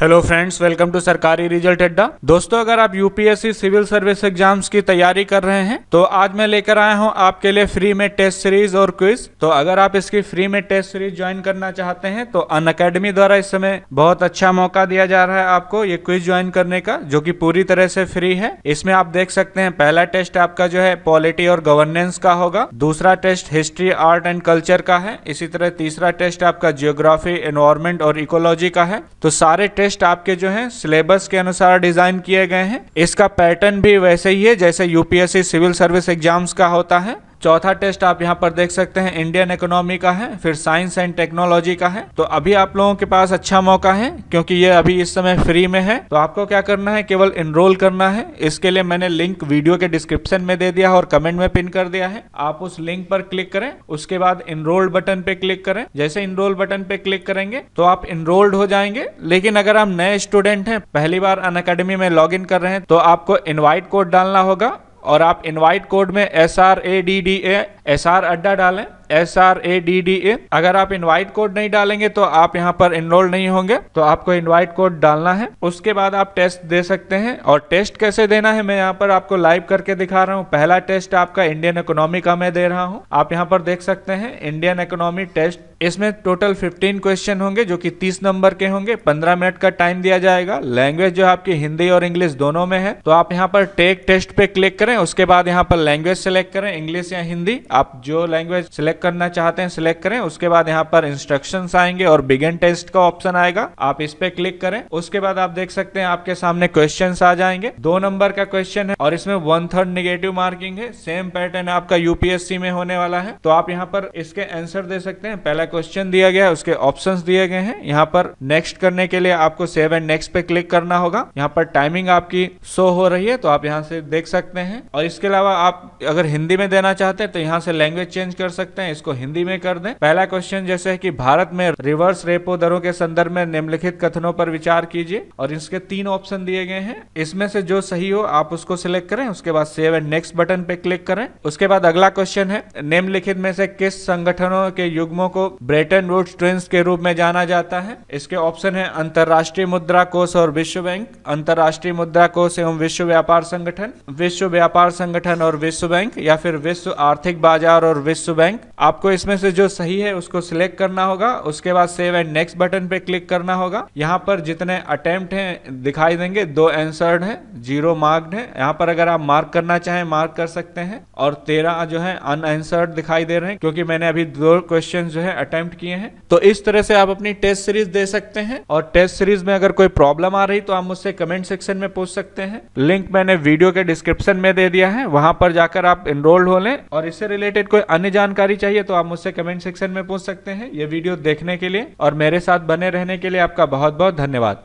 hello friends welcome to सरकारी result अड्डा दोस्तों अगर आप यूपीएससी सिविल सर्विस एग्जाम्स की तैयारी कर रहे हैं तो आज मैं लेकर आया हूं आपके लिए फ्री में टेस्ट सीरीज और क्विज तो अगर आप इसकी फ्री में टेस्ट सीरीज ज्वाइन करना चाहते हैं तो अन अकेडमी द्वारा इस समय बहुत अच्छा मौका दिया जा रहा है आपको ये क्विज ज्वाइन करने का जो की पूरी तरह से फ्री है इसमें आप देख सकते हैं पहला टेस्ट आपका जो है पॉलिटी और गवर्नेंस का होगा दूसरा test history art and culture का है इसी तरह तीसरा टेस्ट आपका जियोग्राफी एनवायरमेंट और इकोलॉजी का है तो सारे टेस्ट टेस्ट आपके जो है सिलेबस के अनुसार डिजाइन किए गए हैं इसका पैटर्न भी वैसे ही है जैसे यूपीएससी सिविल सर्विस एग्जाम्स का होता है चौथा टेस्ट आप यहाँ पर देख सकते हैं इंडियन इकोनॉमी का है फिर साइंस एंड टेक्नोलॉजी का है तो अभी आप लोगों के पास अच्छा मौका है क्योंकि ये अभी इस समय फ्री में है तो आपको क्या करना है केवल इनरोल करना है इसके लिए मैंने लिंक वीडियो के डिस्क्रिप्शन में दे दिया और कमेंट में पिन कर दिया है आप उस लिंक पर क्लिक करें उसके बाद इनरोल्ड बटन पे क्लिक करें जैसे इनरोल बटन पे क्लिक करेंगे तो आप इनरोल्ड हो जाएंगे लेकिन अगर आप नए स्टूडेंट हैं पहली बार अन में लॉग कर रहे हैं तो आपको इन्वाइट कोड डालना होगा और आप इनवाइट कोड में S R A D D A S R अड्डा डालें S R A D D A अगर आप इनवाइट कोड नहीं डालेंगे तो आप यहाँ पर इनरोल नहीं होंगे तो आपको इनवाइट कोड डालना है उसके बाद आप टेस्ट दे सकते हैं और टेस्ट कैसे देना है मैं यहाँ पर आपको लाइव करके दिखा रहा हूँ पहला टेस्ट आपका इंडियन इकोनॉमी का मैं दे रहा हूँ आप यहाँ पर देख सकते हैं इंडियन इकोनॉमी टेस्ट इसमें टोटल फिफ्टीन क्वेश्चन होंगे जो की तीस नंबर के होंगे पंद्रह मिनट का टाइम दिया जाएगा लैंग्वेज जो आपकी हिंदी और इंग्लिश दोनों में है तो आप यहाँ पर टेक टेस्ट पे क्लिक करें उसके बाद यहाँ पर लैंग्वेज सेलेक्ट करें इंग्लिश या हिंदी आप जो लैंग्वेज सिलेक्ट करना चाहते हैं सिलेक्ट करें उसके बाद यहाँ पर इंस्ट्रक्शन आएंगे और बिगेन टेस्ट का ऑप्शन आएगा आप इस पे क्लिक करें उसके बाद आप देख सकते हैं आपके सामने क्वेश्चन आ जाएंगे दो नंबर का क्वेश्चन है और इसमें वन थर्ड निगेटिव मार्किंग है सेम पैटर्न आपका यूपीएससी में होने वाला है तो आप यहाँ पर इसके आंसर दे सकते हैं पहला क्वेश्चन दिया गया है उसके ऑप्शन दिए गए हैं यहाँ पर नेक्स्ट करने के लिए आपको सेव एंड नेक्स्ट पे क्लिक करना होगा यहाँ पर टाइमिंग आपकी शो हो रही है तो आप यहाँ से देख सकते हैं और इसके अलावा आप अगर हिंदी में देना चाहते हैं तो यहाँ से लैंग्वेज चेंज कर सकते हैं इसको हिंदी में कर दें पहला क्वेश्चन जैसे है कि भारत में रिवर्स रेपो दरों के संदर्भ में निम्नलिखित कथनों पर विचार कीजिए और इसके तीन ऑप्शन दिए गए हैं इसमें से जो सही हो आप उसको सिलेक्ट करें उसके बाद सेव एंड नेक्स्ट बटन पे क्लिक करें उसके बाद अगला क्वेश्चन है निम्नलिखित में से किस संगठनों के युग्मों को ब्रेटन वुड ट्रेन के रूप में जाना जाता है इसके ऑप्शन है अंतर्राष्ट्रीय मुद्रा कोष और विश्व बैंक अंतर्राष्ट्रीय मुद्रा कोष एवं विश्व व्यापार संगठन विश्व व्यापार संगठन और विश्व बैंक या फिर विश्व आर्थिक बाजार बाजार और विश्व बैंक आपको इसमें से जो सही है उसको सिलेक्ट करना होगा उसके बाद सेव एंड नेक्स्ट बटन पे क्लिक करना होगा यहाँ पर जितने अटेम्प्ट हैं दिखाई देंगे दो एंसर्ड है जीरो मार्क्ड है यहाँ पर अगर आप मार्क करना चाहें मार्क कर सकते हैं और तेरह जो है अनएंसर्ड दिखाई दे रहे हैं क्योंकि मैंने अभी दो क्वेश्चन जो है अटेम्प्ट किए हैं तो इस तरह से आप अपनी टेस्ट सीरीज दे सकते हैं और टेस्ट सीरीज में अगर कोई प्रॉब्लम आ रही तो आप मुझसे कमेंट सेक्शन में पूछ सकते हैं लिंक मैंने वीडियो के डिस्क्रिप्शन में दे दिया है वहां पर जाकर आप इनरोल्ड हो लें और इससे रिलेटेड रिलेटेड कोई अन्य जानकारी चाहिए तो आप मुझसे कमेंट सेक्शन में पूछ सकते हैं ये वीडियो देखने के लिए और मेरे साथ बने रहने के लिए आपका बहुत बहुत धन्यवाद